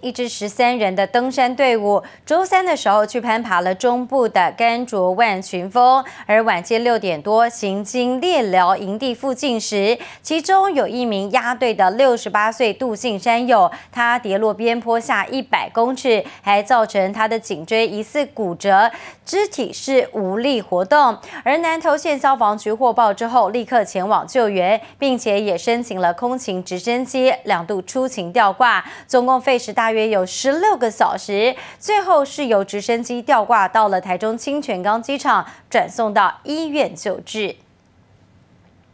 一支十三人的登山队伍，周三的时候去攀爬了中部的甘卓万群峰，而晚间六点多行经猎寮营地附近时，其中有一名压队的六十八岁杜姓山友，他跌落边坡下一百公尺，还造成他的颈椎疑似骨折，肢体是无力活动。而南投县消防局获报之后，立刻前往救援，并且也申请了空勤直升机两度出勤吊挂，总共费时大。大约有十六个小时，最后是由直升机吊挂到了台中清泉岗机场，转送到医院救治。